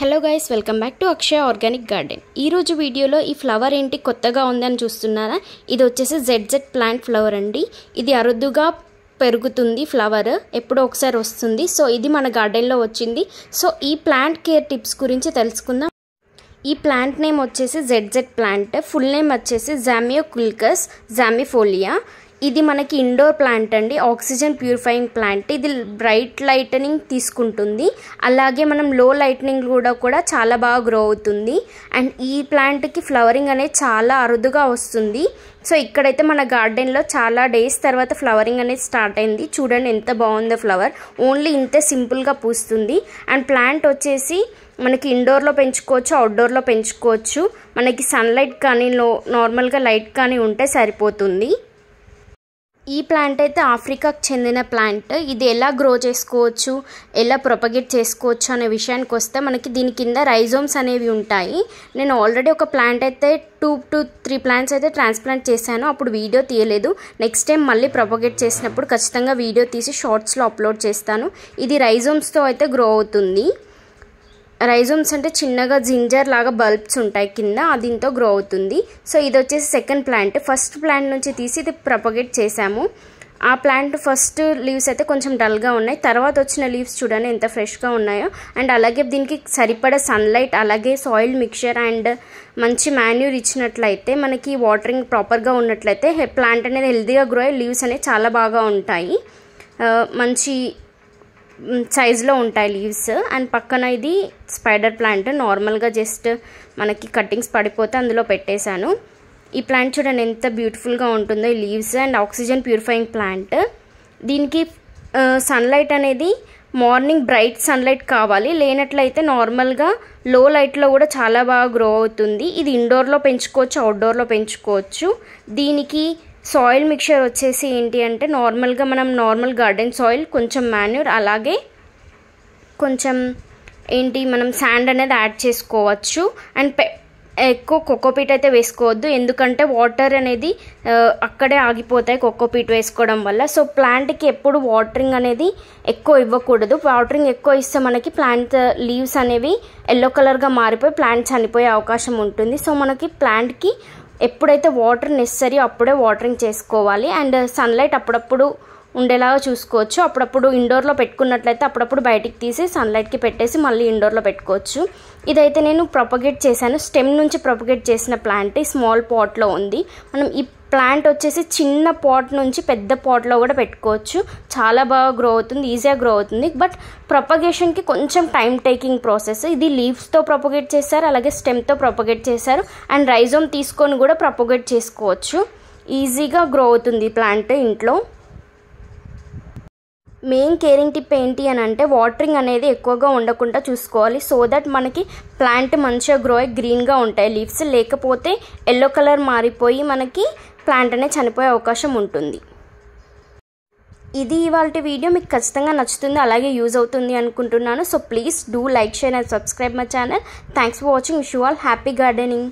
hello guys welcome back to Akshaya organic garden ఈరోజు వీడియోలో ఈ ఫ్లవర్ ఏంటి కొత్తగా ఉందని చూస్తున్నారా ఇది వచ్చేసి జెడ్ జెడ్ ప్లాంట్ ఫ్లవర్ అండి ఇది అరుదుగా పెరుగుతుంది ఫ్లవర్ ఎప్పుడో ఒకసారి వస్తుంది సో ఇది మన గార్డెన్లో వచ్చింది సో ఈ ప్లాంట్ కేర్ టిప్స్ గురించి తెలుసుకుందాం ఈ ప్లాంట్ నేమ్ వచ్చేసి Z Z plant full name వచ్చేసి జామియో కుల్కస్ జామిఫోలియా ఇది మనకి ఇండోర్ ప్లాంట్ అండి ఆక్సిజన్ ప్యూరిఫైయింగ్ ప్లాంట్ ఇది బ్రైట్ లైటనింగ్ తీసుకుంటుంది అలాగే మనం లో లైటనింగ్ కూడా కూడా చాలా బాగా గ్రో అవుతుంది అండ్ ఈ ప్లాంట్కి ఫ్లవరింగ్ అనేది చాలా అరుదుగా వస్తుంది సో ఇక్కడైతే మన గార్డెన్లో చాలా డేస్ తర్వాత ఫ్లవరింగ్ అనేది స్టార్ట్ అయింది చూడండి ఎంత బాగుందో ఫ్లవర్ ఓన్లీ ఇంత సింపుల్గా పూస్తుంది అండ్ ప్లాంట్ వచ్చేసి మనకి ఇండోర్లో పెంచుకోవచ్చు అవుట్డోర్లో పెంచుకోవచ్చు మనకి సన్లైట్ కానీ లో నార్మల్గా లైట్ కానీ ఉంటే సరిపోతుంది ఈ ప్లాంట్ అయితే ఆఫ్రికాకు చెందిన ప్లాంట్ ఇది ఎలా గ్రో చేసుకోవచ్చు ఎలా ప్రొపగేట్ చేసుకోవచ్చు అనే విషయానికి వస్తే మనకి దీని కింద రైజోమ్స్ అనేవి ఉంటాయి నేను ఆల్రెడీ ఒక ప్లాంట్ అయితే టూ టూ త్రీ ప్లాంట్స్ అయితే ట్రాన్స్ప్లాంట్ చేశాను అప్పుడు వీడియో తీయలేదు నెక్స్ట్ టైం మళ్ళీ ప్రొపగేట్ చేసినప్పుడు ఖచ్చితంగా వీడియో తీసి షార్ట్స్లో అప్లోడ్ చేస్తాను ఇది రైజోమ్స్తో అయితే గ్రో అవుతుంది రైజోమ్స్ అంటే చిన్నగా జింజర్ లాగా బల్బ్స్ ఉంటాయి కింద దీంతో గ్రో అవుతుంది సో ఇది వచ్చేసి సెకండ్ ప్లాంట్ ఫస్ట్ ప్లాంట్ నుంచి తీసి ఇది ప్రపగేట్ చేశాము ఆ ప్లాంట్ ఫస్ట్ లీవ్స్ అయితే కొంచెం డల్గా ఉన్నాయి తర్వాత వచ్చిన లీవ్స్ చూడండి ఎంత ఫ్రెష్గా ఉన్నాయో అండ్ అలాగే దీనికి సరిపడ సన్లైట్ అలాగే సాయిల్ మిక్చర్ అండ్ మంచి మాన్యూర్ ఇచ్చినట్లయితే మనకి వాటరింగ్ ప్రాపర్గా ఉన్నట్లయితే ప్లాంట్ అనేది హెల్తీగా గ్రో అయ్యి లీవ్స్ అనేవి చాలా బాగా ఉంటాయి మంచి సైజులో ఉంటాయి లీవ్స్ అండ్ పక్కన ఇది స్పైడర్ ప్లాంట్ నార్మల్గా జస్ట్ మనకి కటింగ్స్ పడిపోతే అందులో పెట్టేశాను ఈ ప్లాంట్ చూడండి ఎంత బ్యూటిఫుల్గా ఉంటుందో ఈ leaves and oxygen purifying plant దీనికి సన్లైట్ అనేది మార్నింగ్ బ్రైట్ సన్లైట్ కావాలి లేనట్లయితే నార్మల్గా లో లైట్లో కూడా చాలా బాగా గ్రో అవుతుంది ఇది ఇండోర్లో పెంచుకోవచ్చు అవుట్డోర్లో పెంచుకోవచ్చు దీనికి సాయిల్ మిక్చర్ వచ్చేసి ఏంటి అంటే నార్మల్గా మనం నార్మల్ గార్డెన్ సాయిల్ కొంచెం మాన్యూర్ అలాగే కొంచెం ఏంటి మనం శాండ్ అనేది యాడ్ చేసుకోవచ్చు అండ్ పె ఎక్కువ కోకోపీట్ అయితే వేసుకోవద్దు ఎందుకంటే వాటర్ అనేది అక్కడే ఆగిపోతాయి కోకోపీట్ వేసుకోవడం వల్ల సో ప్లాంట్కి ఎప్పుడు వాటరింగ్ అనేది ఎక్కువ ఇవ్వకూడదు వాటరింగ్ ఎక్కువ ఇస్తే మనకి ప్లాంట్ లీవ్స్ అనేవి ఎల్లో కలర్గా మారిపోయి ప్లాంట్ చనిపోయే అవకాశం ఉంటుంది సో మనకి ప్లాంట్కి ఎప్పుడైతే వాటర్ నెసరీ అప్పుడే వాటరింగ్ చేసుకోవాలి అండ్ సన్లైట్ అప్పుడప్పుడు ఉండేలాగా చూసుకోవచ్చు అప్పుడప్పుడు ఇండోర్లో పెట్టుకున్నట్లయితే అప్పుడప్పుడు బయటికి తీసి సన్లైట్కి పెట్టేసి మళ్ళీ ఇండోర్లో పెట్టుకోవచ్చు ఇదైతే నేను ప్రొపగేట్ చేశాను స్టెమ్ నుంచి ప్రొపగేట్ చేసిన ప్లాంట్ స్మాల్ పాట్లో ఉంది మనం ఈ ప్లాంట్ వచ్చేసి చిన్న పాట్ నుంచి పెద్ద పాట్లో కూడా పెట్టుకోవచ్చు చాలా బాగా గ్రో అవుతుంది ఈజీగా గ్రో అవుతుంది బట్ ప్రొపగేషన్కి కొంచెం టైం టేకింగ్ ప్రాసెస్ ఇది లీవ్స్తో ప్రొపగేట్ చేశారు అలాగే స్టెమ్తో ప్రొపగేట్ చేశారు అండ్ రైజోమ్ తీసుకొని కూడా ప్రొపగేట్ చేసుకోవచ్చు ఈజీగా గ్రో అవుతుంది ప్లాంట్ ఇంట్లో మెయిన్ కేరింగ్ టిప్ ఏంటి అని అంటే వాటరింగ్ అనేది ఎక్కువగా ఉండకుండా చూసుకోవాలి సో దట్ మనకి ప్లాంట్ మంచిగా గ్రో అయ్యి గ్రీన్గా ఉంటాయి లీవ్స్ లేకపోతే ఎల్లో కలర్ మారిపోయి మనకి ప్లాంట్ అనేది చనిపోయే అవకాశం ఉంటుంది ఇది ఇవాళ వీడియో మీకు ఖచ్చితంగా నచ్చుతుంది అలాగే యూజ్ అవుతుంది అనుకుంటున్నాను so please do like share and subscribe my channel thanks for watching wish all happy gardening